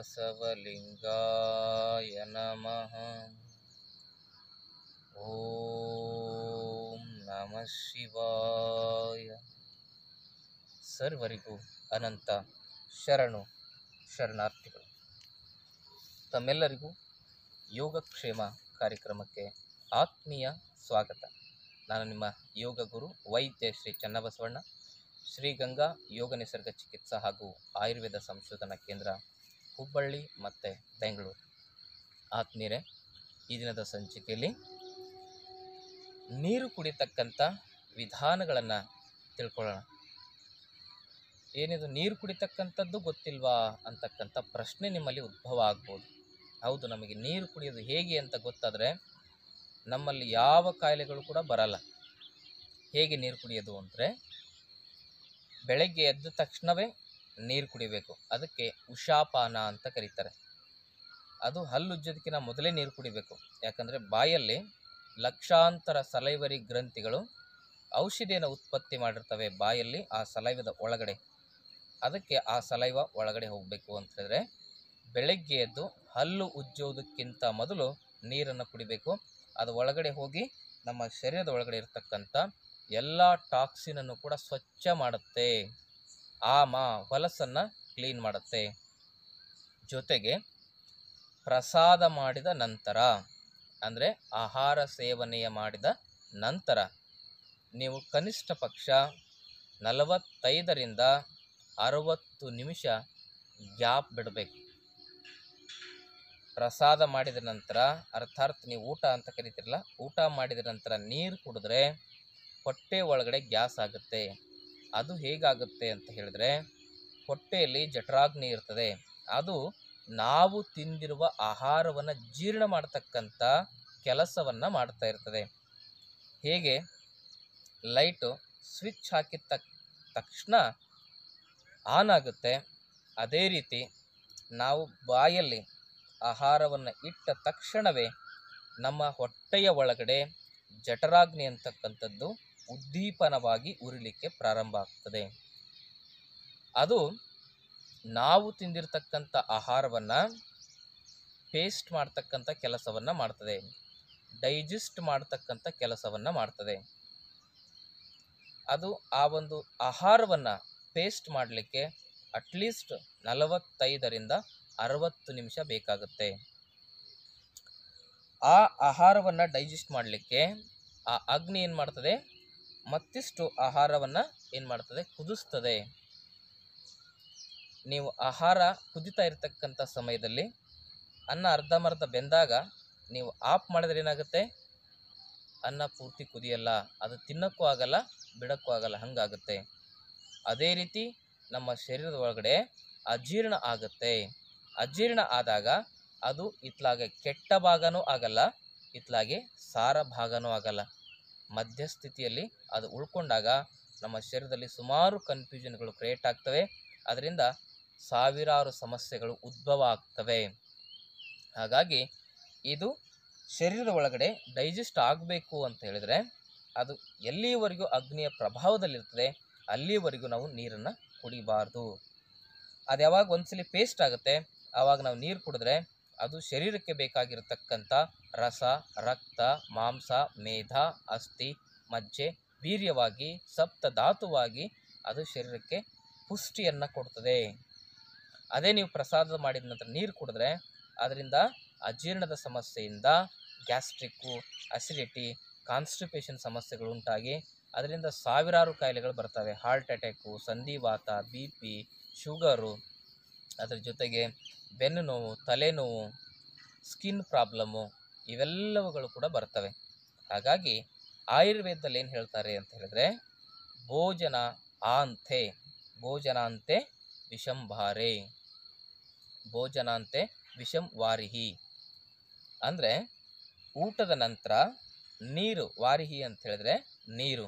ಬಸವಲಿಂಗಾಯ ನಮಃ ಓಂ ನಮ ಶಿವಾಯ ಸರ್ವರಿಗೂ ಅನಂತ ಶರಣು ಶರಣಾರ್ಥಿಗಳು ತಮ್ಮೆಲ್ಲರಿಗೂ ಯೋಗಕ್ಷೇಮ ಕಾರ್ಯಕ್ರಮಕ್ಕೆ ಆತ್ಮೀಯ ಸ್ವಾಗತ ನಾನು ನಿಮ್ಮ ಯೋಗ ಗುರು ವೈದ್ಯ ಶ್ರೀ ಚನ್ನಬಸವಣ್ಣ ಶ್ರೀಗಂಗಾ ಯೋಗ ನಿಸರ್ಗ ಚಿಕಿತ್ಸಾ ಹಾಗೂ ಆಯುರ್ವೇದ ಸಂಶೋಧನಾ ಕೇಂದ್ರ ಹುಬ್ಬಳ್ಳಿ ಮತ್ತು ಬೆಂಗಳೂರು ಆತ್ಮೀರೆ ಈ ದಿನದ ಸಂಚಿಕೆಯಲ್ಲಿ ನೀರು ಕುಡಿತಕ್ಕಂಥ ವಿಧಾನಗಳನ್ನು ತಿಳ್ಕೊಳ್ಳೋಣ ಏನಿದು ನೀರು ಕುಡಿತಕ್ಕಂಥದ್ದು ಗೊತ್ತಿಲ್ವಾ ಅಂತಕ್ಕಂಥ ಪ್ರಶ್ನೆ ನಿಮ್ಮಲ್ಲಿ ಉದ್ಭವ ಆಗ್ಬೋದು ಹೌದು ನಮಗೆ ನೀರು ಕುಡಿಯೋದು ಹೇಗೆ ಅಂತ ಗೊತ್ತಾದರೆ ನಮ್ಮಲ್ಲಿ ಯಾವ ಕಾಯಿಲೆಗಳು ಕೂಡ ಬರಲ್ಲ ಹೇಗೆ ನೀರು ಕುಡಿಯೋದು ಅಂದರೆ ಬೆಳಗ್ಗೆ ಎದ್ದ ತಕ್ಷಣವೇ ನೀರು ಕುಡಿಬೇಕು ಅದಕ್ಕೆ ಉಷಾಪಾನ ಅಂತ ಕರೀತಾರೆ ಅದು ಹಲ್ಲು ಉಜ್ಜೋದಕ್ಕಿಂತ ಮೊದಲೇ ನೀರು ಕುಡಿಬೇಕು ಯಾಕಂದರೆ ಬಾಯಲ್ಲಿ ಲಕ್ಷಾಂತರ ಸಲೈವರಿ ಗ್ರಂಥಿಗಳು ಔಷಧಿಯನ್ನು ಉತ್ಪತ್ತಿ ಮಾಡಿರ್ತವೆ ಬಾಯಲ್ಲಿ ಆ ಸಲೈವದ ಒಳಗಡೆ ಅದಕ್ಕೆ ಆ ಸಲೈವ ಒಳಗಡೆ ಹೋಗಬೇಕು ಅಂತ ಹೇಳಿದ್ರೆ ಬೆಳಗ್ಗೆ ಎದ್ದು ಹಲ್ಲು ಉಜ್ಜೋದಕ್ಕಿಂತ ಮೊದಲು ನೀರನ್ನು ಕುಡಿಬೇಕು ಅದು ಒಳಗಡೆ ಹೋಗಿ ನಮ್ಮ ಶರೀರದ ಒಳಗಡೆ ಇರತಕ್ಕಂಥ ಎಲ್ಲ ಟಾಕ್ಸಿನನ್ನು ಕೂಡ ಸ್ವಚ್ಛ ಮಾಡುತ್ತೆ ಆಮ ಹೊಲಸನ್ನು ಕ್ಲೀನ್ ಮಾಡುತ್ತೆ ಜೊತೆಗೆ ಪ್ರಸಾದ ಮಾಡಿದ ನಂತರ ಅಂದರೆ ಆಹಾರ ಸೇವನೆಯ ಮಾಡಿದ ನಂತರ ನೀವು ಕನಿಷ್ಠ ಪಕ್ಷ ನಲವತ್ತೈದರಿಂದ ಅರವತ್ತು ನಿಮಿಷ ಗ್ಯಾಪ್ ಬಿಡಬೇಕು ಪ್ರಸಾದ ಮಾಡಿದ ನಂತರ ಅರ್ಥಾರ್ಥ ನೀವು ಊಟ ಅಂತ ಕರಿತಿರಲ್ಲ ಊಟ ಮಾಡಿದ ನಂತರ ನೀರು ಕುಡಿದ್ರೆ ಹೊಟ್ಟೆ ಒಳಗಡೆ ಗ್ಯಾಸ್ ಆಗುತ್ತೆ ಅದು ಹೇಗಾಗುತ್ತೆ ಅಂತ ಹೇಳಿದ್ರೆ ಹೊಟ್ಟೆಯಲ್ಲಿ ಜಠರಾಗ್ನಿ ಇರ್ತದೆ ಅದು ನಾವು ತಿಂದಿರುವ ಆಹಾರವನ್ನು ಜೀರ್ಣ ಮಾಡತಕ್ಕಂಥ ಕೆಲಸವನ್ನು ಮಾಡ್ತಾ ಇರ್ತದೆ ಹೇಗೆ ಲೈಟು ಸ್ವಿಚ್ ಹಾಕಿದ ತಕ್ ತಕ್ಷಣ ಆನ್ ಆಗುತ್ತೆ ಅದೇ ರೀತಿ ನಾವು ಬಾಯಲ್ಲಿ ಆಹಾರವನ್ನು ಇಟ್ಟ ತಕ್ಷಣವೇ ನಮ್ಮ ಹೊಟ್ಟೆಯ ಒಳಗಡೆ ಜಠರಾಗ್ನಿ ಅಂತಕ್ಕಂಥದ್ದು ಉದ್ದೀಪನವಾಗಿ ಉರಿಲಿಕ್ಕೆ ಪ್ರಾರಂಭ ಆಗ್ತದೆ ಅದು ನಾವು ತಿಂದಿರತಕ್ಕಂಥ ಆಹಾರವನ್ನು ಪೇಸ್ಟ್ ಮಾಡ್ತಕ್ಕಂಥ ಕೆಲಸವನ್ನು ಮಾಡ್ತದೆ ಡೈಜೆಸ್ಟ್ ಮಾಡ್ತಕ್ಕಂಥ ಕೆಲಸವನ್ನು ಮಾಡ್ತದೆ ಅದು ಆ ಒಂದು ಆಹಾರವನ್ನು ಪೇಸ್ಟ್ ಮಾಡಲಿಕ್ಕೆ ಅಟ್ಲೀಸ್ಟ್ ನಲವತ್ತೈದರಿಂದ ಅರವತ್ತು ನಿಮಿಷ ಬೇಕಾಗುತ್ತೆ ಆ ಆಹಾರವನ್ನು ಡೈಜೆಸ್ಟ್ ಮಾಡಲಿಕ್ಕೆ ಆ ಅಗ್ನಿ ಏನು ಮಾಡ್ತದೆ ಮತ್ತಿಷ್ಟು ಆಹಾರವನ್ನು ಏನು ಮಾಡ್ತದೆ ಕುದಿಸ್ತದೆ ನೀವು ಆಹಾರ ಕುದಿತಾ ಇರತಕ್ಕಂಥ ಸಮಯದಲ್ಲಿ ಅನ್ನ ಅರ್ಧಮರ್ಧ ಬೆಂದಾಗ ನೀವು ಆಫ್ ಮಾಡಿದ್ರೆ ಏನಾಗುತ್ತೆ ಅನ್ನ ಪೂರ್ತಿ ಕುದಿಯಲ್ಲ ಅದು ತಿನ್ನಕ್ಕೂ ಆಗಲ್ಲ ಬಿಡಕ್ಕೂ ಆಗಲ್ಲ ಹಂಗಾಗುತ್ತೆ ಅದೇ ರೀತಿ ನಮ್ಮ ಶರೀರದ ಒಳಗಡೆ ಅಜೀರ್ಣ ಆಗುತ್ತೆ ಅಜೀರ್ಣ ಆದಾಗ ಅದು ಇತ್ಲಾಗೆ ಕೆಟ್ಟ ಭಾಗನೂ ಆಗಲ್ಲ ಇತ್ಲಾಗೆ ಸಾರ ಭಾಗನೂ ಆಗಲ್ಲ ಮಧ್ಯಸ್ಥಿತಿಯಲ್ಲಿ ಅದು ಉಳ್ಕೊಂಡಾಗ ನಮ್ಮ ಶರೀರದಲ್ಲಿ ಸುಮಾರು ಕನ್ಫ್ಯೂಷನ್ಗಳು ಕ್ರಿಯೇಟ್ ಆಗ್ತವೆ ಅದರಿಂದ ಸಾವಿರಾರು ಸಮಸ್ಯೆಗಳು ಉದ್ಭವ ಆಗ್ತವೆ ಹಾಗಾಗಿ ಇದು ಶರೀರದ ಒಳಗಡೆ ಡೈಜೆಸ್ಟ್ ಆಗಬೇಕು ಅಂತ ಹೇಳಿದರೆ ಅದು ಎಲ್ಲಿವರೆಗೂ ಅಗ್ನಿಯ ಪ್ರಭಾವದಲ್ಲಿರ್ತದೆ ಅಲ್ಲಿವರೆಗೂ ನಾವು ನೀರನ್ನು ಕುಡಿಬಾರ್ದು ಅದು ಯಾವಾಗ ಒಂದ್ಸಲಿ ಪೇಸ್ಟ್ ಆಗುತ್ತೆ ಆವಾಗ ನಾವು ನೀರು ಕುಡಿದ್ರೆ ಅದು ಶರೀರಕ್ಕೆ ಬೇಕಾಗಿರತಕ್ಕಂಥ ರಸ ರಕ್ತ ಮಾಂಸ ಮೇಧ ಅಸ್ಥಿ ಮಜ್ಜೆ ವೀರ್ಯವಾಗಿ ಧಾತುವಾಗಿ ಅದು ಶರೀರಕ್ಕೆ ಪುಷ್ಟಿಯನ್ನು ಕೊಡ್ತದೆ ಅದೇ ನೀವು ಪ್ರಸಾದ ಮಾಡಿದ ನಂತರ ನೀರು ಕುಡಿದ್ರೆ ಅದರಿಂದ ಅಜೀರ್ಣದ ಸಮಸ್ಯೆಯಿಂದ ಗ್ಯಾಸ್ಟ್ರಿಕ್ಕು ಅಸಿಡಿಟಿ ಕಾನ್ಸ್ಟಿಪೇಷನ್ ಸಮಸ್ಯೆಗಳು ಉಂಟಾಗಿ ಅದರಿಂದ ಸಾವಿರಾರು ಕಾಯಿಲೆಗಳು ಬರ್ತವೆ ಹಾರ್ಟ್ ಅಟ್ಯಾಕು ಸಂಧಿವಾತ ಬಿ ಪಿ ಶುಗರು ಅದರ ಜೊತೆಗೆ ಬೆನ್ನು ನೋವು ತಲೆನೋವು ಸ್ಕಿನ್ ಪ್ರಾಬ್ಲಮ್ಮು ಇವೆಲ್ಲವುಗಳು ಕೂಡ ಬರ್ತವೆ ಹಾಗಾಗಿ ಆಯುರ್ವೇದದಲ್ಲಿ ಏನು ಹೇಳ್ತಾರೆ ಅಂತ ಹೇಳಿದ್ರೆ ಭೋಜನ ಆಂತೆ ಭೋಜನ ಅಂತೆ ವಿಷಂಭಾರೆ ಭೋಜನ ಅಂತೆ ವಿಷಂ ವಾರಿಹಿ ಅಂದರೆ ಊಟದ ನಂತರ ನೀರು ವಾರಿಹಿ ಅಂತ ಹೇಳಿದ್ರೆ ನೀರು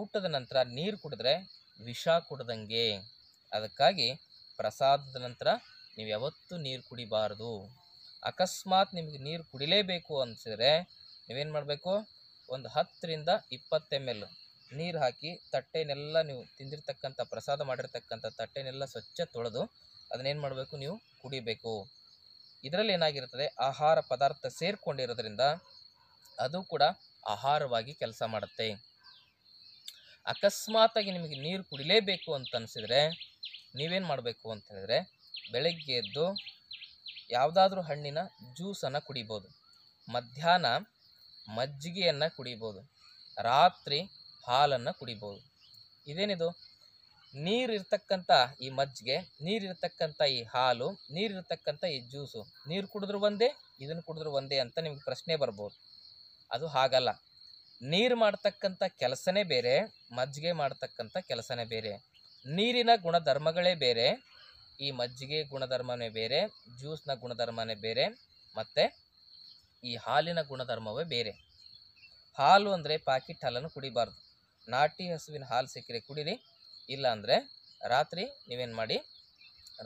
ಊಟದ ನಂತರ ನೀರು ಕುಡಿದ್ರೆ ವಿಷ ಕುಡ್ದಂಗೆ ಅದಕ್ಕಾಗಿ ಪ್ರಸಾದದ ನಂತರ ನೀವು ಯಾವತ್ತೂ ನೀರು ಕುಡಿಬಾರ್ದು ಅಕಸ್ಮಾತ್ ನಿಮಗೆ ನೀರು ಕುಡಿಲೇಬೇಕು ಅನ್ಸಿದ್ರೆ ನೀವೇನು ಮಾಡಬೇಕು ಒಂದು ಹತ್ತರಿಂದ ಇಪ್ಪತ್ತು ಎಮ್ ಎಲ್ ನೀರು ಹಾಕಿ ತಟ್ಟೆನೆಲ್ಲ ನೀವು ತಿಂದಿರ್ತಕ್ಕಂಥ ಪ್ರಸಾದ ಮಾಡಿರ್ತಕ್ಕಂಥ ತಟ್ಟೆನೆಲ್ಲ ಸ್ವಚ್ಛ ತೊಳೆದು ಅದನ್ನೇನು ಮಾಡಬೇಕು ನೀವು ಕುಡಿಬೇಕು ಇದರಲ್ಲಿ ಏನಾಗಿರ್ತದೆ ಆಹಾರ ಪದಾರ್ಥ ಸೇರಿಕೊಂಡಿರೋದ್ರಿಂದ ಅದು ಕೂಡ ಆಹಾರವಾಗಿ ಕೆಲಸ ಮಾಡುತ್ತೆ ಅಕಸ್ಮಾತಾಗಿ ನಿಮಗೆ ನೀರು ಕುಡಿಲೇಬೇಕು ಅಂತ ಅನಿಸಿದರೆ ನೀವೇನು ಮಾಡಬೇಕು ಅಂತ ಹೇಳಿದ್ರೆ ಬೆಳಗ್ಗೆ ಎದ್ದು ಯಾವುದಾದ್ರೂ ಹಣ್ಣಿನ ಜ್ಯೂಸನ್ನು ಕುಡಿಬೋದು ಮಧ್ಯಾಹ್ನ ಮಜ್ಜಿಗೆಯನ್ನು ಕುಡಿಬೋದು ರಾತ್ರಿ ಹಾಲನ್ನು ಕುಡಿಬೋದು ಇದೇನಿದು ನೀರಿರ್ತಕ್ಕಂಥ ಈ ಮಜ್ಜಿಗೆ ನೀರಿರ್ತಕ್ಕಂಥ ಈ ಹಾಲು ನೀರಿರ್ತಕ್ಕಂಥ ಈ ಜ್ಯೂಸು ನೀರು ಕುಡಿದ್ರೂ ಒಂದೇ ಇದನ್ನು ಕುಡಿದ್ರೂ ಒಂದೇ ಅಂತ ನಿಮಗೆ ಪ್ರಶ್ನೆ ಬರ್ಬೋದು ಅದು ಹಾಗಲ್ಲ ನೀರು ಮಾಡ್ತಕ್ಕಂಥ ಕೆಲಸನೇ ಬೇರೆ ಮಜ್ಜಿಗೆ ಮಾಡ್ತಕ್ಕಂಥ ಕೆಲಸನೇ ಬೇರೆ ನೀರಿನ ಗುಣಧರ್ಮಗಳೇ ಬೇರೆ ಈ ಮಜ್ಜಿಗೆ ಗುಣಧರ್ಮನೇ ಬೇರೆ ಜ್ಯೂಸ್ನ ಗುಣಧರ್ಮನೇ ಬೇರೆ ಮತ್ತು ಈ ಹಾಲಿನ ಗುಣಧರ್ಮವೇ ಬೇರೆ ಹಾಲು ಅಂದರೆ ಪ್ಯಾಕೆಟ್ ಹಾಲನ್ನು ಕುಡಿಬಾರ್ದು ನಾಟಿ ಹಸುವಿನ ಹಾಲು ಸಿಕ್ಕರೆ ಕುಡೀರಿ ಇಲ್ಲ ಅಂದರೆ ರಾತ್ರಿ ನೀವೇನು ಮಾಡಿ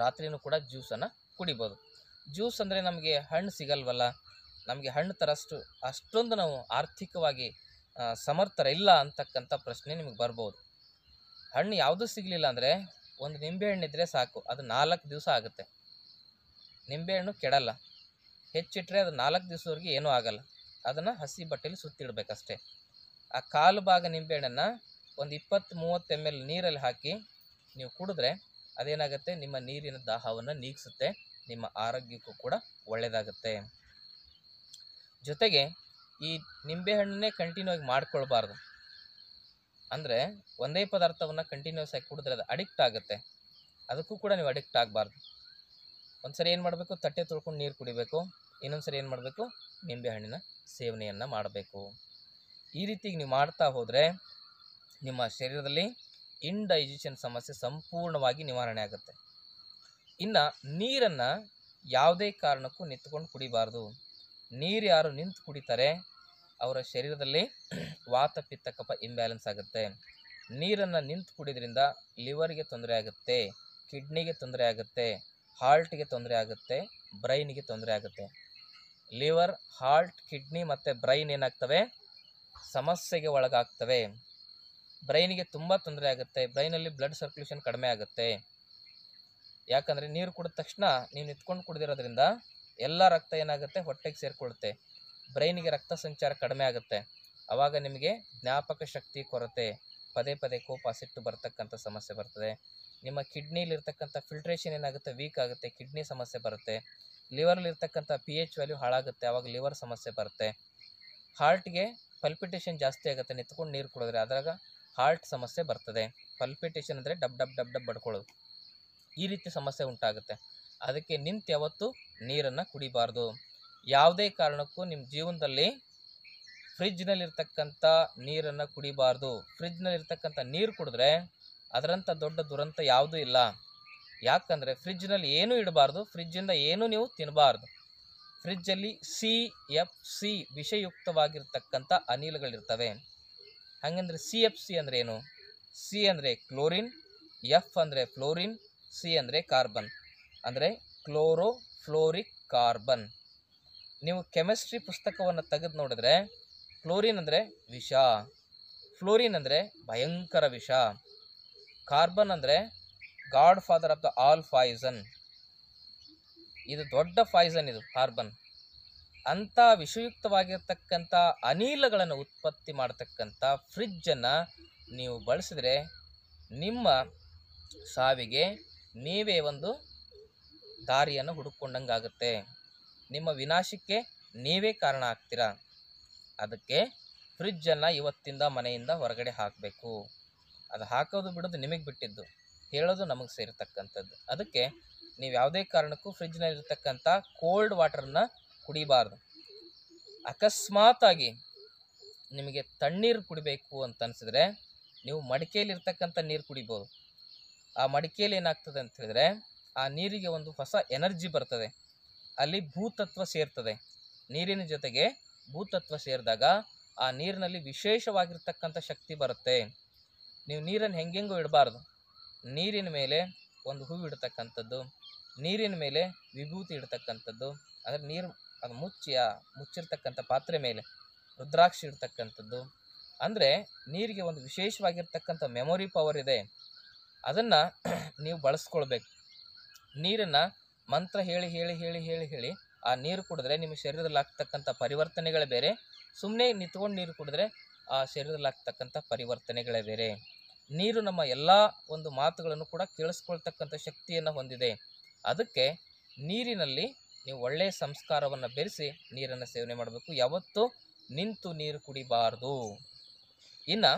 ರಾತ್ರಿನೂ ಕೂಡ ಜ್ಯೂಸನ್ನು ಕುಡಿಬೋದು ಜ್ಯೂಸ್ ಅಂದರೆ ನಮಗೆ ಹಣ್ಣು ಸಿಗಲ್ವಲ್ಲ ನಮಗೆ ಹಣ್ಣು ತರಷ್ಟು ಅಷ್ಟೊಂದು ನಾವು ಆರ್ಥಿಕವಾಗಿ ಸಮರ್ಥರ ಇಲ್ಲ ಅಂತಕ್ಕಂಥ ಪ್ರಶ್ನೆ ನಿಮಗೆ ಬರ್ಬೋದು ಹಣ್ಣು ಯಾವುದೂ ಸಿಗಲಿಲ್ಲ ಅಂದರೆ ಒಂದು ನಿಂಬೆಹಣ್ಣಿದ್ರೆ ಸಾಕು ಅದು ನಾಲ್ಕು ದಿವಸ ಆಗುತ್ತೆ ನಿಂಬೆಹಣ್ಣು ಕೆಡಲ್ಲ ಹೆಚ್ಚಿಟ್ಟರೆ ಅದು ನಾಲ್ಕು ದಿವಸವರೆಗೆ ಏನೂ ಆಗಲ್ಲ ಅದನ್ನು ಹಸಿ ಬಟ್ಟೆಯಲ್ಲಿ ಸುತ್ತಿಡಬೇಕಷ್ಟೇ ಆ ಕಾಲು ಭಾಗ ನಿಂಬೆಹಣ್ಣನ್ನು ಒಂದು ಇಪ್ಪತ್ತು ಮೂವತ್ತು ಎಮ್ ಎಲ್ ನೀರಲ್ಲಿ ಹಾಕಿ ನೀವು ಕುಡಿದ್ರೆ ಅದೇನಾಗುತ್ತೆ ನಿಮ್ಮ ನೀರಿನ ದಾಹವನ್ನು ನೀಗಿಸುತ್ತೆ ನಿಮ್ಮ ಆರೋಗ್ಯಕ್ಕೂ ಕೂಡ ಒಳ್ಳೆಯದಾಗುತ್ತೆ ಜೊತೆಗೆ ಈ ನಿಂಬೆಹಣ್ಣನ್ನೇ ಕಂಟಿನ್ಯೂ ಆಗಿ ಮಾಡ್ಕೊಳ್ಬಾರ್ದು ಅಂದರೆ ಒಂದೇ ಪದಾರ್ಥವನ್ನು ಕಂಟಿನ್ಯೂಸ್ ಆಗಿ ಕುಡಿದ್ರೆ ಅದು ಅಡಿಕ್ಟ್ ಆಗುತ್ತೆ ಅದಕ್ಕೂ ಕೂಡ ನೀವು ಅಡಿಕ್ಟ್ ಆಗಬಾರ್ದು ಒಂದು ಸರಿ ಏನು ಮಾಡಬೇಕು ತಟ್ಟೆ ತೊಳ್ಕೊಂಡು ನೀರು ಕುಡಿಬೇಕು ಇನ್ನೊಂದು ಸರಿ ಏನು ಮಾಡಬೇಕು ನಿಂಬೆ ಹಣ್ಣಿನ ಸೇವನೆಯನ್ನು ಮಾಡಬೇಕು ಈ ರೀತಿಗೆ ನೀವು ಮಾಡ್ತಾ ಹೋದರೆ ನಿಮ್ಮ ಶರೀರದಲ್ಲಿ ಇಂಡೈಜೆಷನ್ ಸಮಸ್ಯೆ ಸಂಪೂರ್ಣವಾಗಿ ನಿವಾರಣೆ ಆಗುತ್ತೆ ಇನ್ನು ನೀರನ್ನು ಯಾವುದೇ ಕಾರಣಕ್ಕೂ ನಿಂತ್ಕೊಂಡು ಕುಡಿಬಾರ್ದು ನೀರು ಯಾರು ನಿಂತು ಕುಡಿತಾರೆ ಅವರ ಶರೀರದಲ್ಲಿ ವಾತ ಪಿತ್ತ ಇಂಬ್ಯಾಲೆನ್ಸ್ ಆಗುತ್ತೆ ನೀರನ್ನು ನಿಂತು ಕುಡಿದ್ರಿಂದ ಲಿವರ್ಗೆ ತೊಂದರೆ ಆಗುತ್ತೆ ಕಿಡ್ನಿಗೆ ತೊಂದರೆ ಆಗುತ್ತೆ ಹಾರ್ಟ್ಗೆ ತೊಂದರೆ ಆಗುತ್ತೆ ಬ್ರೈನಿಗೆ ತೊಂದರೆ ಆಗುತ್ತೆ ಲಿವರ್ ಹಾರ್ಟ್ ಕಿಡ್ನಿ ಮತ್ತು ಬ್ರೈನ್ ಏನಾಗ್ತವೆ ಸಮಸ್ಯೆಗೆ ಒಳಗಾಗ್ತವೆ ಬ್ರೈನಿಗೆ ತುಂಬ ತೊಂದರೆ ಆಗುತ್ತೆ ಬ್ರೈನಲ್ಲಿ ಬ್ಲಡ್ ಸರ್ಕ್ಯುಲೇಷನ್ ಕಡಿಮೆ ಆಗುತ್ತೆ ಯಾಕಂದರೆ ನೀರು ಕುಡಿದ ತಕ್ಷಣ ನೀವು ನಿಂತ್ಕೊಂಡು ಕುಡಿದಿರೋದ್ರಿಂದ ಎಲ್ಲ ರಕ್ತ ಏನಾಗುತ್ತೆ ಹೊಟ್ಟೆಗೆ ಸೇರಿಕೊಳ್ಳುತ್ತೆ ಬ್ರೈನಿಗೆ ರಕ್ತ ಸಂಚಾರ ಕಡಿಮೆ ಆಗುತ್ತೆ ಆವಾಗ ನಿಮಗೆ ಜ್ಞಾಪಕ ಶಕ್ತಿ ಕೊರತೆ ಪದೇ ಪದೇ ಕೋಪ ಸಿಟ್ಟು ಬರ್ತಕ್ಕಂಥ ಸಮಸ್ಯೆ ಬರ್ತದೆ ನಿಮ್ಮ ಇರ್ತಕ್ಕಂಥ ಫಿಲ್ಟ್ರೇಷನ್ ಏನಾಗುತ್ತೆ ವೀಕ್ ಆಗುತ್ತೆ ಕಿಡ್ನಿ ಸಮಸ್ಯೆ ಬರುತ್ತೆ ಲಿವರ್ಲಿರ್ತಕ್ಕಂಥ ಪಿ ಎಚ್ ವ್ಯಾಲ್ಯೂ ಹಾಳಾಗುತ್ತೆ ಆವಾಗ ಲಿವರ್ ಸಮಸ್ಯೆ ಬರುತ್ತೆ ಹಾರ್ಟ್ಗೆ ಪಲ್ಪಿಟೇಷನ್ ಜಾಸ್ತಿ ಆಗುತ್ತೆ ನಿಂತ್ಕೊಂಡು ನೀರು ಕುಡಿದ್ರೆ ಅದರಾಗ ಹಾರ್ಟ್ ಸಮಸ್ಯೆ ಬರ್ತದೆ ಪಲ್ಪಿಟೇಷನ್ ಅಂದರೆ ಡಬ್ ಡಬ್ ಡಬ್ ಡಬ್ ಬಡ್ಕೊಳ್ಳೋದು ಈ ರೀತಿ ಸಮಸ್ಯೆ ಉಂಟಾಗುತ್ತೆ ಅದಕ್ಕೆ ನಿಂತು ಯಾವತ್ತೂ ನೀರನ್ನು ಕುಡಿಬಾರ್ದು ಯಾವುದೇ ಕಾರಣಕ್ಕೂ ನಿಮ್ಮ ಜೀವನದಲ್ಲಿ ಫ್ರಿಜ್ನಲ್ಲಿರ್ತಕ್ಕಂಥ ನೀರನ್ನು ಕುಡಿಬಾರ್ದು ಫ್ರಿಜ್ನಲ್ಲಿರ್ತಕ್ಕಂಥ ನೀರು ಕುಡಿದ್ರೆ ಅದರಂಥ ದೊಡ್ಡ ದುರಂತ ಯಾವುದೂ ಇಲ್ಲ ಯಾಕಂದರೆ ಫ್ರಿಜ್ನಲ್ಲಿ ಏನೂ ಇಡಬಾರ್ದು ಫ್ರಿಜ್ಜಿಂದ ಏನೂ ನೀವು ತಿನ್ನಬಾರ್ದು ಫ್ರಿಜ್ಜಲ್ಲಿ ಸಿ ಎಫ್ ಸಿ ವಿಷಯುಕ್ತವಾಗಿರ್ತಕ್ಕಂಥ ಅನಿಲಗಳಿರ್ತವೆ ಹಾಗಂದ್ರೆ ಸಿ ಎಫ್ ಸಿ ಅಂದರೆ ಏನು ಸಿ ಅಂದರೆ ಕ್ಲೋರಿನ್ ಎಫ್ ಅಂದರೆ ಫ್ಲೋರಿನ್ ಸಿ ಅಂದರೆ ಕಾರ್ಬನ್ ಅಂದರೆ ಕ್ಲೋರೋ ಫ್ಲೋರಿಕ್ ಕಾರ್ಬನ್ ನೀವು ಕೆಮಿಸ್ಟ್ರಿ ಪುಸ್ತಕವನ್ನು ತೆಗೆದು ನೋಡಿದ್ರೆ ಕ್ಲೋರಿನ್ ಅಂದರೆ ವಿಷ ಫ್ಲೋರಿನ್ ಅಂದರೆ ಭಯಂಕರ ವಿಷ ಕಾರ್ಬನ್ ಅಂದರೆ godfather of the all poison ಇದು ದೊಡ್ಡ ಫಾಯ್ಸನ್ ಇದು ಕಾರ್ಬನ್ ಅಂಥ ವಿಷಯುಕ್ತವಾಗಿರ್ತಕ್ಕಂಥ ಅನಿಲಗಳನ್ನು ಉತ್ಪತ್ತಿ ಮಾಡ್ತಕ್ಕಂಥ ಫ್ರಿಜ್ಜನ್ನು ನೀವು ಬಳಸಿದರೆ ನಿಮ್ಮ ಸಾವಿಗೆ ನೀವೇ ಒಂದು ದಾರಿಯನ್ನು ಹುಡುಕೊಂಡಂಗಾಗುತ್ತೆ ನಿಮ್ಮ ವಿನಾಶಕ್ಕೆ ನೀವೇ ಕಾರಣ ಆಗ್ತೀರಾ ಅದಕ್ಕೆ ಫ್ರಿಜ್ಜನ್ನು ಇವತ್ತಿಂದ ಮನೆಯಿಂದ ಹೊರಗಡೆ ಹಾಕಬೇಕು ಅದು ಹಾಕೋದು ಬಿಡೋದು ನಿಮಗೆ ಬಿಟ್ಟಿದ್ದು ಹೇಳೋದು ನಮಗೆ ಸೇರ್ತಕ್ಕಂಥದ್ದು ಅದಕ್ಕೆ ನೀವು ಯಾವುದೇ ಕಾರಣಕ್ಕೂ ಫ್ರಿಜ್ನಲ್ಲಿರ್ತಕ್ಕಂಥ ಕೋಲ್ಡ್ ವಾಟರನ್ನು ಕುಡಿಬಾರ್ದು ಅಕಸ್ಮಾತಾಗಿ ನಿಮಗೆ ತಣ್ಣೀರು ಕುಡಿಬೇಕು ಅಂತ ಅನಿಸಿದ್ರೆ ನೀವು ಮಡಿಕೆಯಲ್ಲಿರ್ತಕ್ಕಂಥ ನೀರು ಕುಡಿಬೋದು ಆ ಮಡಿಕೆಯಲ್ಲಿ ಏನಾಗ್ತದೆ ಅಂತ ಹೇಳಿದ್ರೆ ಆ ನೀರಿಗೆ ಒಂದು ಹೊಸ ಎನರ್ಜಿ ಬರ್ತದೆ ಅಲ್ಲಿ ಭೂತತ್ವ ಸೇರ್ತದೆ ನೀರಿನ ಜೊತೆಗೆ ಭೂತತ್ವ ಸೇರಿದಾಗ ಆ ನೀರಿನಲ್ಲಿ ವಿಶೇಷವಾಗಿರ್ತಕ್ಕಂಥ ಶಕ್ತಿ ಬರುತ್ತೆ ನೀವು ನೀರನ್ನು ಹೆಂಗೆಂಗೂ ಇಡಬಾರ್ದು ನೀರಿನ ಮೇಲೆ ಒಂದು ಹೂವು ಇಡ್ತಕ್ಕಂಥದ್ದು ನೀರಿನ ಮೇಲೆ ವಿಭೂತಿ ಇಡ್ತಕ್ಕಂಥದ್ದು ಅಂದರೆ ನೀರು ಅದು ಆ ಮುಚ್ಚಿರ್ತಕ್ಕಂಥ ಪಾತ್ರೆ ಮೇಲೆ ರುದ್ರಾಕ್ಷಿ ಇಡ್ತಕ್ಕಂಥದ್ದು ಅಂದರೆ ನೀರಿಗೆ ಒಂದು ವಿಶೇಷವಾಗಿರ್ತಕ್ಕಂಥ ಮೆಮೊರಿ ಪವರ್ ಇದೆ ಅದನ್ನು ನೀವು ಬಳಸ್ಕೊಳ್ಬೇಕು ನೀರನ್ನು ಮಂತ್ರ ಹೇಳಿ ಹೇಳಿ ಹೇಳಿ ಹೇಳಿ ಹೇಳಿ ಆ ನೀರು ಕುಡಿದ್ರೆ ನಿಮ್ಮ ಶರೀರದಲ್ಲಿ ಆಗ್ತಕ್ಕಂಥ ಪರಿವರ್ತನೆಗಳೇ ಬೇರೆ ಸುಮ್ಮನೆ ನಿಂತ್ಕೊಂಡು ನೀರು ಕುಡಿದ್ರೆ ಆ ಶರೀರದಲ್ಲಿ ಆಗ್ತಕ್ಕಂಥ ಪರಿವರ್ತನೆಗಳೇ ಬೇರೆ ನೀರು ನಮ್ಮ ಎಲ್ಲ ಒಂದು ಮಾತುಗಳನ್ನು ಕೂಡ ಕೇಳಿಸ್ಕೊಳ್ತಕ್ಕಂಥ ಶಕ್ತಿಯನ್ನು ಹೊಂದಿದೆ ಅದಕ್ಕೆ ನೀರಿನಲ್ಲಿ ನೀವು ಒಳ್ಳೆಯ ಸಂಸ್ಕಾರವನ್ನು ಬೆರೆಸಿ ನೀರನ್ನು ಸೇವನೆ ಮಾಡಬೇಕು ಯಾವತ್ತೂ ನಿಂತು ನೀರು ಕುಡಿಬಾರ್ದು ಇನ್ನು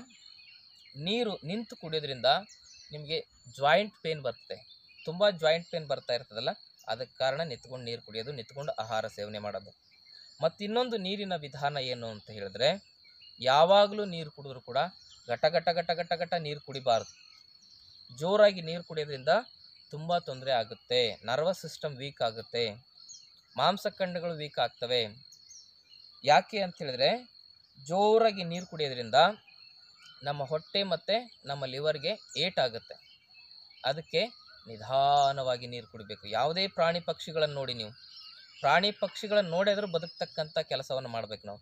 ನೀರು ನಿಂತು ಕುಡಿಯೋದ್ರಿಂದ ನಿಮಗೆ ಜಾಯಿಂಟ್ ಪೇನ್ ಬರುತ್ತೆ ತುಂಬ ಜಾಯಿಂಟ್ ಪೇನ್ ಬರ್ತಾ ಇರ್ತದಲ್ಲ ಅದಕ್ಕೆ ಕಾರಣ ನಿಂತ್ಕೊಂಡು ನೀರು ಕುಡಿಯೋದು ನಿಂತ್ಕೊಂಡು ಆಹಾರ ಸೇವನೆ ಮಾಡೋದು ಮತ್ತು ಇನ್ನೊಂದು ನೀರಿನ ವಿಧಾನ ಏನು ಅಂತ ಹೇಳಿದ್ರೆ ಯಾವಾಗಲೂ ನೀರು ಕುಡಿದ್ರು ಕೂಡ ಘಟ ಘಟ ಘಟ ಘಟ ಘಟ ನೀರು ಕುಡಿಬಾರ್ದು ಜೋರಾಗಿ ನೀರು ಕುಡಿಯೋದ್ರಿಂದ ತುಂಬ ತೊಂದರೆ ಆಗುತ್ತೆ ನರ್ವಸ್ ಸಿಸ್ಟಮ್ ವೀಕ್ ಆಗುತ್ತೆ ಮಾಂಸಖಂಡಗಳು ವೀಕ್ ಆಗ್ತವೆ ಯಾಕೆ ಅಂತ ಹೇಳಿದ್ರೆ ಜೋರಾಗಿ ನೀರು ಕುಡಿಯೋದ್ರಿಂದ ನಮ್ಮ ಹೊಟ್ಟೆ ಮತ್ತು ನಮ್ಮ ಲಿವರ್ಗೆ ಏಟಾಗುತ್ತೆ ಅದಕ್ಕೆ ನಿಧಾನವಾಗಿ ನೀರು ಕುಡಿಬೇಕು ಯಾವುದೇ ಪ್ರಾಣಿ ಪಕ್ಷಿಗಳನ್ನು ನೋಡಿ ನೀವು ಪ್ರಾಣಿ ಪಕ್ಷಿಗಳನ್ನು ನೋಡಿದ್ರೂ ಬದುಕ್ತಕ್ಕಂಥ ಕೆಲಸವನ್ನು ಮಾಡಬೇಕು ನಾವು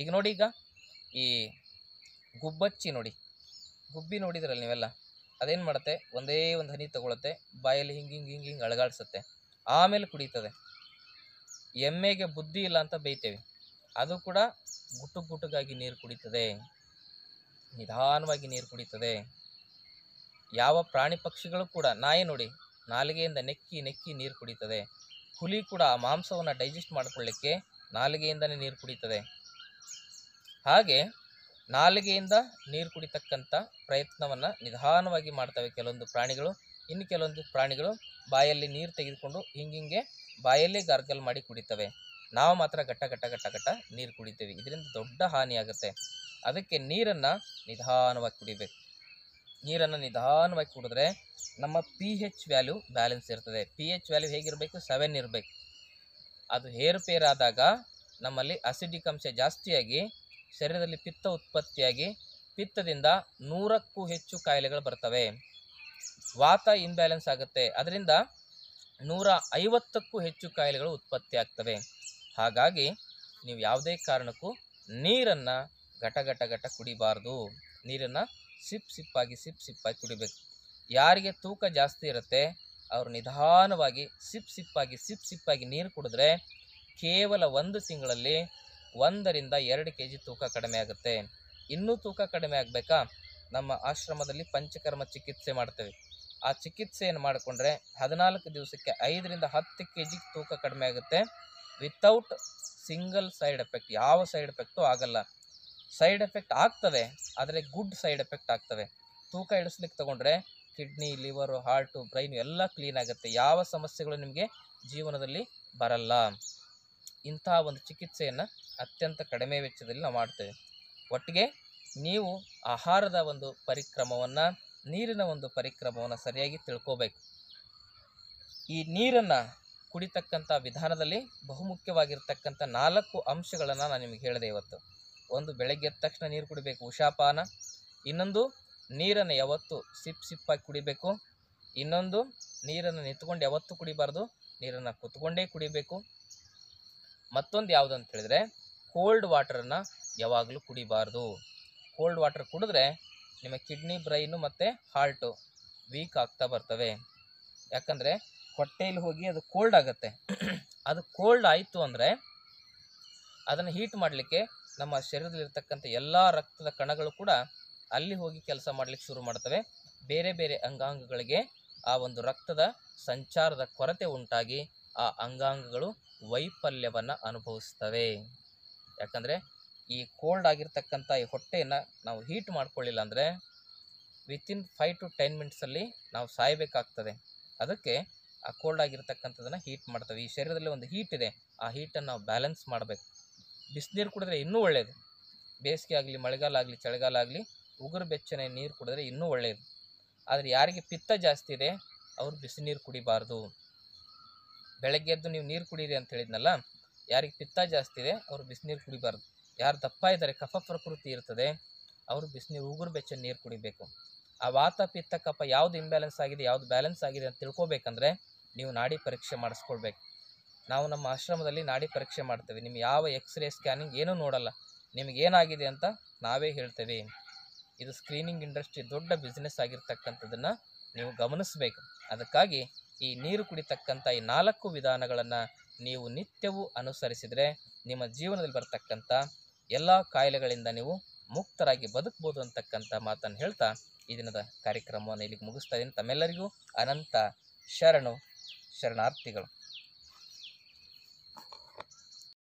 ಈಗ ನೋಡಿ ಈಗ ಈ ಗುಬ್ಬಚ್ಚಿ ನೋಡಿ ಗುಬ್ಬಿ ನೋಡಿದ್ರಲ್ಲ ನೀವೆಲ್ಲ ಅದೇನು ಮಾಡುತ್ತೆ ಒಂದೇ ಒಂದು ಹನಿ ತಗೊಳುತ್ತೆ ಬಾಯಲ್ಲಿ ಹಿಂಗೆ ಹಿಂಗೆ ಹಿಂಗೆ ಹಿಂಗೆ ಅಳಗಾಡಿಸುತ್ತೆ ಆಮೇಲೆ ಕುಡಿತದೆ ಎಮ್ಮೆಗೆ ಬುದ್ಧಿ ಇಲ್ಲ ಅಂತ ಬೈತೇವೆ ಅದು ಕೂಡ ಗುಟುಗಾಗಿ ನೀರು ಕುಡಿತದೆ ನಿಧಾನವಾಗಿ ನೀರು ಕುಡಿತದೆ ಯಾವ ಪ್ರಾಣಿ ಪಕ್ಷಿಗಳು ಕೂಡ ನಾಯಿ ನೋಡಿ ನಾಲಿಗೆಯಿಂದ ನೆಕ್ಕಿ ನೆಕ್ಕಿ ನೀರು ಕುಡಿತದೆ ಹುಲಿ ಕೂಡ ಆ ಮಾಂಸವನ್ನು ಡೈಜೆಸ್ಟ್ ಮಾಡಿಕೊಳ್ಳಿಕ್ಕೆ ನಾಲಿಗೆಯಿಂದನೇ ನೀರು ಕುಡಿತದೆ ಹಾಗೆ ನಾಲಿಗೆಯಿಂದ ನೀರು ಕುಡಿತಕ್ಕಂಥ ಪ್ರಯತ್ನವನ್ನು ನಿಧಾನವಾಗಿ ಮಾಡ್ತವೆ ಕೆಲವೊಂದು ಪ್ರಾಣಿಗಳು ಇನ್ನು ಕೆಲವೊಂದು ಪ್ರಾಣಿಗಳು ಬಾಯಲ್ಲಿ ನೀರು ತೆಗೆದುಕೊಂಡು ಹಿಂಗಿಂಗೆ ಬಾಯಲ್ಲಿ ಗಾರ್ಗಲ್ ಮಾಡಿ ಕುಡಿತವೆ ನಾವು ಮಾತ್ರ ಘಟ್ಟ ಘಟ್ಟ ಘಟ್ಟ ಘಟ್ಟ ನೀರು ಕುಡಿತೇವೆ ಇದರಿಂದ ದೊಡ್ಡ ಹಾನಿಯಾಗುತ್ತೆ ಅದಕ್ಕೆ ನೀರನ್ನು ನಿಧಾನವಾಗಿ ಕುಡಿಬೇಕು ನೀರನ್ನು ನಿಧಾನವಾಗಿ ಕುಡಿದ್ರೆ ನಮ್ಮ ಪಿ ಹೆಚ್ ವ್ಯಾಲ್ಯೂ ಬ್ಯಾಲೆನ್ಸ್ ಇರ್ತದೆ ಪಿ ಹೆಚ್ ವ್ಯಾಲ್ಯೂ ಹೇಗಿರಬೇಕು ಸೆವೆನ್ ಇರಬೇಕು ಅದು ಏರುಪೇರಾದಾಗ ಆದಾಗ ನಮ್ಮಲ್ಲಿ ಅಸಿಡಿಕ್ ಅಂಶ ಜಾಸ್ತಿಯಾಗಿ ಶರೀರದಲ್ಲಿ ಪಿತ್ತ ಉತ್ಪತ್ತಿಯಾಗಿ ಪಿತ್ತದಿಂದ ನೂರಕ್ಕೂ ಹೆಚ್ಚು ಕಾಯಿಲೆಗಳು ಬರ್ತವೆ ವಾತ ಇಂಬ್ಯಾಲೆನ್ಸ್ ಆಗುತ್ತೆ ಅದರಿಂದ ನೂರ ಐವತ್ತಕ್ಕೂ ಹೆಚ್ಚು ಕಾಯಿಲೆಗಳು ಉತ್ಪತ್ತಿ ಆಗ್ತವೆ ಹಾಗಾಗಿ ನೀವು ಯಾವುದೇ ಕಾರಣಕ್ಕೂ ನೀರನ್ನು ಘಟ ಘಟ ಘಟ ಕುಡಿಬಾರ್ದು ನೀರನ್ನು ಸಿಪ್ ಸಿಪ್ಪಾಗಿ ಸಿಪ್ ಸಿಪ್ಪಾಗಿ ಕುಡಿಬೇಕು ಯಾರಿಗೆ ತೂಕ ಜಾಸ್ತಿ ಇರುತ್ತೆ ಅವರು ನಿಧಾನವಾಗಿ ಸಿಪ್ ಸಿಪ್ಪಾಗಿ ಸಿಪ್ ಸಿಪ್ಪಾಗಿ ನೀರು ಕುಡಿದ್ರೆ ಕೇವಲ ಒಂದು ತಿಂಗಳಲ್ಲಿ ಒಂದರಿಂದ ಎರಡು ಕೆ ಜಿ ತೂಕ ಕಡಿಮೆ ಆಗುತ್ತೆ ಇನ್ನೂ ತೂಕ ಕಡಿಮೆ ಆಗಬೇಕಾ ನಮ್ಮ ಆಶ್ರಮದಲ್ಲಿ ಪಂಚಕರ್ಮ ಚಿಕಿತ್ಸೆ ಮಾಡ್ತೇವೆ ಆ ಚಿಕಿತ್ಸೆಯನ್ನು ಮಾಡಿಕೊಂಡ್ರೆ ಹದಿನಾಲ್ಕು ದಿವಸಕ್ಕೆ ಐದರಿಂದ ಹತ್ತು ಕೆ ಜಿ ತೂಕ ಕಡಿಮೆ ಆಗುತ್ತೆ ವಿತೌಟ್ ಸಿಂಗಲ್ ಸೈಡ್ ಎಫೆಕ್ಟ್ ಯಾವ ಸೈಡ್ ಎಫೆಕ್ಟು ಆಗಲ್ಲ ಸೈಡ್ ಎಫೆಕ್ಟ್ ಆಗ್ತವೆ ಆದರೆ ಗುಡ್ ಸೈಡ್ ಎಫೆಕ್ಟ್ ಆಗ್ತವೆ ತೂಕ ಇಳಿಸ್ಲಿಕ್ಕೆ ತಗೊಂಡ್ರೆ ಕಿಡ್ನಿ ಲಿವರು ಹಾರ್ಟು ಬ್ರೈನು ಎಲ್ಲ ಕ್ಲೀನ್ ಆಗುತ್ತೆ ಯಾವ ಸಮಸ್ಯೆಗಳು ನಿಮಗೆ ಜೀವನದಲ್ಲಿ ಬರಲ್ಲ ಇಂತಹ ಒಂದು ಚಿಕಿತ್ಸೆಯನ್ನು ಅತ್ಯಂತ ಕಡಿಮೆ ವೆಚ್ಚದಲ್ಲಿ ನಾವು ಮಾಡ್ತೇವೆ ಒಟ್ಟಿಗೆ ನೀವು ಆಹಾರದ ಒಂದು ಪರಿಕ್ರಮವನ್ನು ನೀರಿನ ಒಂದು ಪರಿಕ್ರಮವನ್ನು ಸರಿಯಾಗಿ ತಿಳ್ಕೋಬೇಕು ಈ ನೀರನ್ನು ಕುಡಿತಕ್ಕಂಥ ವಿಧಾನದಲ್ಲಿ ಬಹುಮುಖ್ಯವಾಗಿರ್ತಕ್ಕಂಥ ನಾಲ್ಕು ಅಂಶಗಳನ್ನು ನಾನು ನಿಮಗೆ ಹೇಳಿದೆ ಇವತ್ತು ಒಂದು ಬೆಳಗ್ಗೆ ಎದ್ದ ತಕ್ಷಣ ನೀರು ಕುಡಿಬೇಕು ಉಷಾಪಾನ ಇನ್ನೊಂದು ನೀರನ್ನು ಯಾವತ್ತು ಸಿಪ್ ಸಿಪ್ಪಾಗಿ ಕುಡಿಬೇಕು ಇನ್ನೊಂದು ನೀರನ್ನು ನಿಂತ್ಕೊಂಡು ಯಾವತ್ತೂ ಕುಡಿಬಾರ್ದು ನೀರನ್ನು ಕುತ್ಕೊಂಡೇ ಕುಡಿಬೇಕು ಮತ್ತೊಂದು ಯಾವುದು ಅಂತ ಹೇಳಿದ್ರೆ ಕೋಲ್ಡ್ ವಾಟರನ್ನು ಯಾವಾಗಲೂ ಕುಡಿಬಾರ್ದು ಕೋಲ್ಡ್ ವಾಟರ್ ಕುಡಿದ್ರೆ ನಿಮ್ಮ ಕಿಡ್ನಿ ಬ್ರೈನು ಮತ್ತು ಹಾರ್ಟು ವೀಕ್ ಆಗ್ತಾ ಬರ್ತವೆ ಯಾಕಂದರೆ ಹೊಟ್ಟೆಯಲ್ಲಿ ಹೋಗಿ ಅದು ಕೋಲ್ಡ್ ಆಗುತ್ತೆ ಅದು ಕೋಲ್ಡ್ ಆಯಿತು ಅಂದರೆ ಅದನ್ನು ಹೀಟ್ ಮಾಡಲಿಕ್ಕೆ ನಮ್ಮ ಶರೀರದಲ್ಲಿರ್ತಕ್ಕಂಥ ಎಲ್ಲ ರಕ್ತದ ಕಣಗಳು ಕೂಡ ಅಲ್ಲಿ ಹೋಗಿ ಕೆಲಸ ಮಾಡಲಿಕ್ಕೆ ಶುರು ಮಾಡ್ತವೆ ಬೇರೆ ಬೇರೆ ಅಂಗಾಂಗಗಳಿಗೆ ಆ ಒಂದು ರಕ್ತದ ಸಂಚಾರದ ಕೊರತೆ ಉಂಟಾಗಿ ಆ ಅಂಗಾಂಗಗಳು ವೈಫಲ್ಯವನ್ನು ಅನುಭವಿಸ್ತವೆ ಯಾಕಂದರೆ ಈ ಕೋಲ್ಡ್ ಆಗಿರ್ತಕ್ಕಂಥ ಈ ಹೊಟ್ಟೆಯನ್ನು ನಾವು ಹೀಟ್ ಮಾಡ್ಕೊಳ್ಳಿಲ್ಲ ಅಂದರೆ ವಿತಿನ್ ಫೈವ್ ಟು ಟೆನ್ ಮಿನಿಟ್ಸಲ್ಲಿ ನಾವು ಸಾಯಬೇಕಾಗ್ತದೆ ಅದಕ್ಕೆ ಆ ಕೋಲ್ಡ್ ಆಗಿರ್ತಕ್ಕಂಥದ್ದನ್ನು ಹೀಟ್ ಮಾಡ್ತವೆ ಈ ಶರೀರದಲ್ಲಿ ಒಂದು ಹೀಟ್ ಇದೆ ಆ ಹೀಟನ್ನು ನಾವು ಬ್ಯಾಲೆನ್ಸ್ ಮಾಡಬೇಕು ಬಿಸಿನೀರು ಕುಡಿದ್ರೆ ಇನ್ನೂ ಒಳ್ಳೆಯದು ಬೇಸಿಗೆ ಆಗಲಿ ಮಳೆಗಾಲ ಆಗಲಿ ಚಳಿಗಾಲ ಆಗಲಿ ಉಗುರು ಬೆಚ್ಚನೆ ನೀರು ಕುಡಿದ್ರೆ ಇನ್ನೂ ಒಳ್ಳೆಯದು ಆದರೆ ಯಾರಿಗೆ ಪಿತ್ತ ಜಾಸ್ತಿ ಇದೆ ಅವರು ಬಿಸಿನೀರು ಕುಡಿಬಾರ್ದು ಬೆಳಗ್ಗೆ ಎದ್ದು ನೀವು ನೀರು ಕುಡೀರಿ ಅಂತ ಹೇಳಿದ್ನಲ್ಲ ಯಾರಿಗೆ ಪಿತ್ತ ಜಾಸ್ತಿ ಇದೆ ಅವರು ಬಿಸಿನೀರು ಕುಡಿಬಾರ್ದು ಯಾರು ದಪ್ಪ ಇದ್ದಾರೆ ಕಫ ಪ್ರಕೃತಿ ಇರ್ತದೆ ಅವರು ಬಿಸಿನೀರು ಉಗುರು ಬೆಚ್ಚನ ನೀರು ಕುಡಿಬೇಕು ಆ ವಾತ ಪಿತ್ತ ಕಫ ಯಾವುದು ಇಂಬ್ಯಾಲೆನ್ಸ್ ಆಗಿದೆ ಯಾವುದು ಬ್ಯಾಲೆನ್ಸ್ ಆಗಿದೆ ಅಂತ ತಿಳ್ಕೊಬೇಕಂದ್ರೆ ನೀವು ನಾಡಿ ಪರೀಕ್ಷೆ ಮಾಡಿಸ್ಕೊಳ್ಬೇಕು ನಾವು ನಮ್ಮ ಆಶ್ರಮದಲ್ಲಿ ನಾಡಿ ಪರೀಕ್ಷೆ ಮಾಡ್ತೇವೆ ನಿಮ್ಗೆ ಯಾವ ಎಕ್ಸ್ರೇ ಸ್ಕ್ಯಾನಿಂಗ್ ಏನೂ ನೋಡಲ್ಲ ನಿಮಗೇನಾಗಿದೆ ಅಂತ ನಾವೇ ಹೇಳ್ತೇವೆ ಇದು ಸ್ಕ್ರೀನಿಂಗ್ ಇಂಡಸ್ಟ್ರಿ ದೊಡ್ಡ ಬಿಸ್ನೆಸ್ ಆಗಿರ್ತಕ್ಕಂಥದ್ದನ್ನು ನೀವು ಗಮನಿಸಬೇಕು ಅದಕ್ಕಾಗಿ ಈ ನೀರು ಕುಡಿತಕ್ಕಂಥ ಈ ನಾಲ್ಕು ವಿಧಾನಗಳನ್ನು ನೀವು ನಿತ್ಯವೂ ಅನುಸರಿಸಿದರೆ ನಿಮ್ಮ ಜೀವನದಲ್ಲಿ ಬರ್ತಕ್ಕಂಥ ಎಲ್ಲ ಕಾಯಿಲೆಗಳಿಂದ ನೀವು ಮುಕ್ತರಾಗಿ ಬದುಕ್ಬೋದು ಅಂತಕ್ಕಂಥ ಮಾತನ್ನು ಹೇಳ್ತಾ ಈ ದಿನದ ಕಾರ್ಯಕ್ರಮವನ್ನು ಇಲ್ಲಿಗೆ ಮುಗಿಸ್ತಾ ಇದ್ದೀನಿ ತಮ್ಮೆಲ್ಲರಿಗೂ ಅನಂತ ಶರಣು ಶರಣಾರ್ಥಿಗಳು